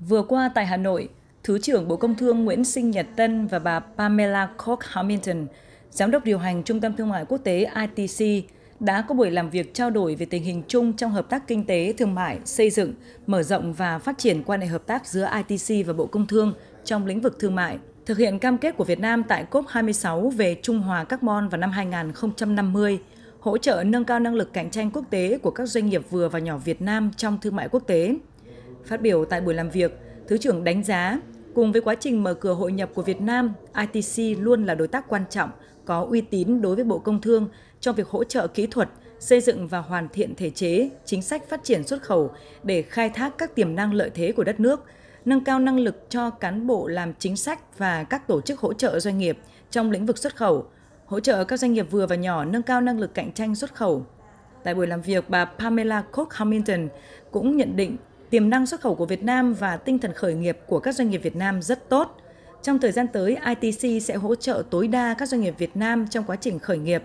Vừa qua tại Hà Nội, Thứ trưởng Bộ Công Thương Nguyễn Sinh Nhật Tân và bà Pamela Cork Hamilton, Giám đốc điều hành Trung tâm Thương mại Quốc tế ITC, đã có buổi làm việc trao đổi về tình hình chung trong hợp tác kinh tế, thương mại, xây dựng, mở rộng và phát triển quan hệ hợp tác giữa ITC và Bộ Công Thương trong lĩnh vực thương mại, thực hiện cam kết của Việt Nam tại COP26 về trung hòa carbon vào năm 2050, hỗ trợ nâng cao năng lực cạnh tranh quốc tế của các doanh nghiệp vừa và nhỏ Việt Nam trong thương mại quốc tế. Phát biểu tại buổi làm việc, Thứ trưởng đánh giá, cùng với quá trình mở cửa hội nhập của Việt Nam, ITC luôn là đối tác quan trọng, có uy tín đối với Bộ Công Thương trong việc hỗ trợ kỹ thuật, xây dựng và hoàn thiện thể chế, chính sách phát triển xuất khẩu để khai thác các tiềm năng lợi thế của đất nước, nâng cao năng lực cho cán bộ làm chính sách và các tổ chức hỗ trợ doanh nghiệp trong lĩnh vực xuất khẩu, hỗ trợ các doanh nghiệp vừa và nhỏ nâng cao năng lực cạnh tranh xuất khẩu. Tại buổi làm việc, bà Pamela Cook Hamilton cũng nhận định tiềm năng xuất khẩu của Việt Nam và tinh thần khởi nghiệp của các doanh nghiệp Việt Nam rất tốt. Trong thời gian tới, ITC sẽ hỗ trợ tối đa các doanh nghiệp Việt Nam trong quá trình khởi nghiệp.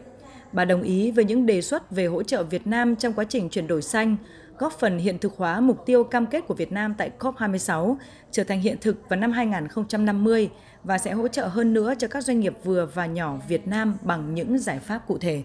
Bà đồng ý với những đề xuất về hỗ trợ Việt Nam trong quá trình chuyển đổi xanh, góp phần hiện thực hóa mục tiêu cam kết của Việt Nam tại COP26 trở thành hiện thực vào năm 2050 và sẽ hỗ trợ hơn nữa cho các doanh nghiệp vừa và nhỏ Việt Nam bằng những giải pháp cụ thể.